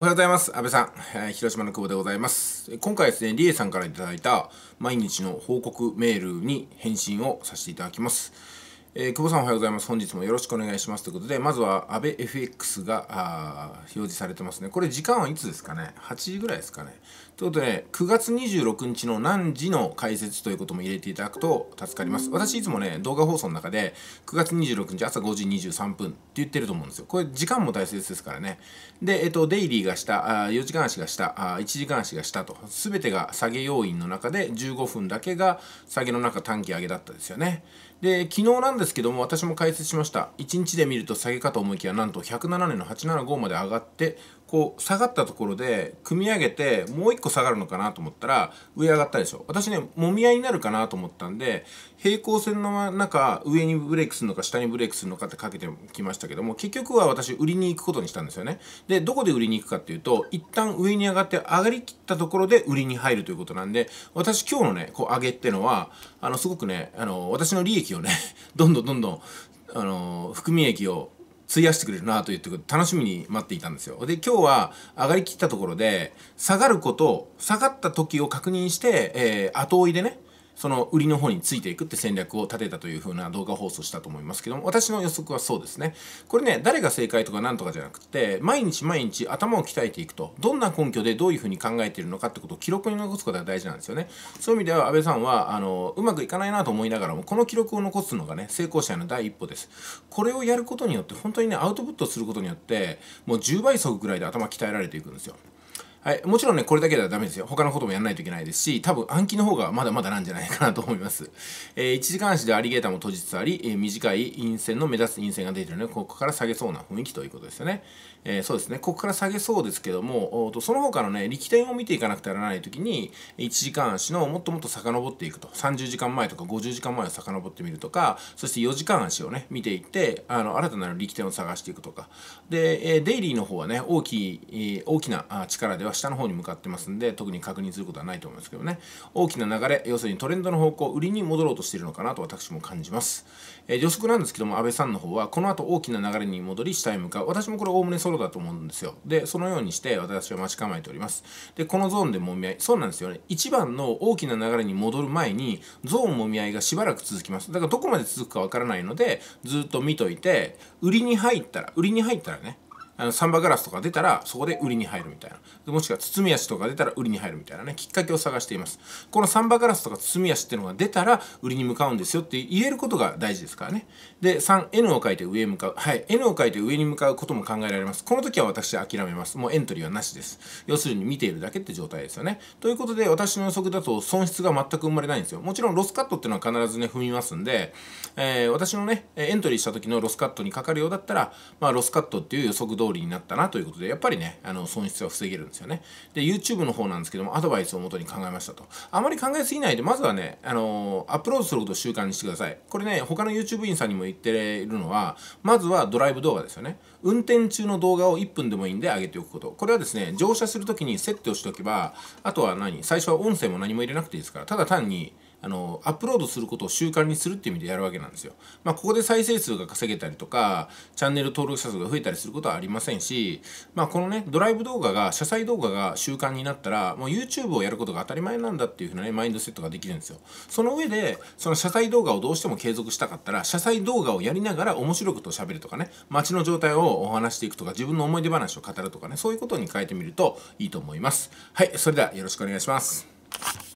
おはようございます。安倍さん、えー、広島の久保でございます。今回ですね、りえさんからいただいた毎日の報告メールに返信をさせていただきます。えー、久保さんおはようございます。本日もよろしくお願いします。ということで、まずは安倍 FX が表示されてますね。これ時間はいつですかね ?8 時ぐらいですかね。ということで、ね、9月26日の何時の解説ということも入れていただくと助かります。私いつもね、動画放送の中で9月26日朝5時23分って言ってると思うんですよ。これ時間も大切ですからね。で、えっと、デイリーがた、あ4時間足がた、あ、1時間足がしたと、すべてが下げ要因の中で15分だけが下げの中短期上げだったですよね。で昨日なんですけども私も解説しました1日で見ると下げかと思いきやなんと107年の875まで上がってこう下がったところで組み上げてもう一個下がるのかなと思ったら上上がったでしょ私ねもみ合いになるかなと思ったんで平行線の中上にブレイクするのか下にブレイクするのかってかけてきましたけども結局は私売りに行くことにしたんですよねでどこで売りに行くかっていうと一旦上に上がって上がりきったところで売りに入るということなんで私今日のねこう上げってのはあのすごくねあの私の利益をね どんどんどんどんあの含み益を費やしてくれるなと言ってくと楽しみに待っていたんですよ。で、今日は上がりきったところで、下がること、下がった時を確認して、えー、後追いでね、その売りの方についていくって戦略を立てたという風な動画放送したと思いますけども、私の予測はそうですね。これね、誰が正解とかなんとかじゃなくて、毎日毎日頭を鍛えていくと、どんな根拠でどういう風に考えているのかってことを記録に残すことが大事なんですよね。そういう意味では安倍さんは、あの、うまくいかないなと思いながらも、この記録を残すのがね、成功者の第一歩です。これをやることによって、本当にね、アウトプットすることによって、もう10倍速ぐらいで頭鍛えられていくんですよ。はい、もちろんね、これだけではダメですよ。他のこともやらないといけないですし、多分暗記の方がまだまだなんじゃないかなと思います。えー、1時間足でアリゲーターも閉じつつあり、えー、短い陰線の目立つ陰線が出てるので、ここから下げそうな雰囲気ということですよね。えー、そうですね、ここから下げそうですけども、とその他のね、力点を見ていかなくてならないときに、1時間足のもっともっと遡っていくと、30時間前とか50時間前を遡ってみるとか、そして4時間足をね、見ていって、あの、新たな力点を探していくとか。で、えデイリーの方はね、大きい、え大きな力では下の方に向かってますんで特に確認することはないと思いますけどね大きな流れ要するにトレンドの方向売りに戻ろうとしているのかなと私も感じます、えー、予測なんですけども安倍さんの方はこの後大きな流れに戻り下へ向かう私もこれおおむねソロだと思うんですよでそのようにして私は待ち構えておりますでこのゾーンで揉み合いそうなんですよね1番の大きな流れに戻る前にゾーンもみ合いがしばらく続きますだからどこまで続くかわからないのでずっと見といて売りに入ったら売りに入ったらねあのサンバガラスとか出たらそこで売りに入るみたいなもしくは包み足とか出たら売りに入るみたいなねきっかけを探していますこのサンバガラスとか包み足っていうのが出たら売りに向かうんですよって言えることが大事ですからねで 3N を書いて上へ向かうはい N を書いて上に向かうことも考えられますこの時は私は諦めますもうエントリーはなしです要するに見ているだけって状態ですよねということで私の予測だと損失が全く生まれないんですよもちろんロスカットっていうのは必ずね踏みますんで、えー、私のねエントリーした時のロスカットにかかるようだったらまあロスカットっていう予測通通りになったなということで、やっぱりね、あの、損失は防げるんですよね。で、YouTube の方なんですけども、アドバイスをもとに考えましたと。あまり考えすぎないで、まずはね、あのー、アップロードすることを習慣にしてください。これね、他の YouTube 員さんにも言っているのは、まずはドライブ動画ですよね。運転中の動画を1分でもいいんで上げておくこと。これはですね、乗車するときにセットしておけば、あとは何最初は音声も何も入れなくていいですから、ただ単に、あのアップロードすることを習慣にするっていう意味でやるわけなんですよ。まあ、ここで再生数が稼げたりとかチャンネル登録者数が増えたりすることはありませんし、まあ、このねドライブ動画が車載動画が習慣になったらもう YouTube をやることが当たり前なんだっていうふうなねマインドセットができるんですよ。その上でその車載動画をどうしても継続したかったら車載動画をやりながら面白いことしゃべるとかね街の状態をお話していくとか自分の思い出話を語るとかねそういうことに変えてみるといいと思います。はいそれではよろしくお願いします。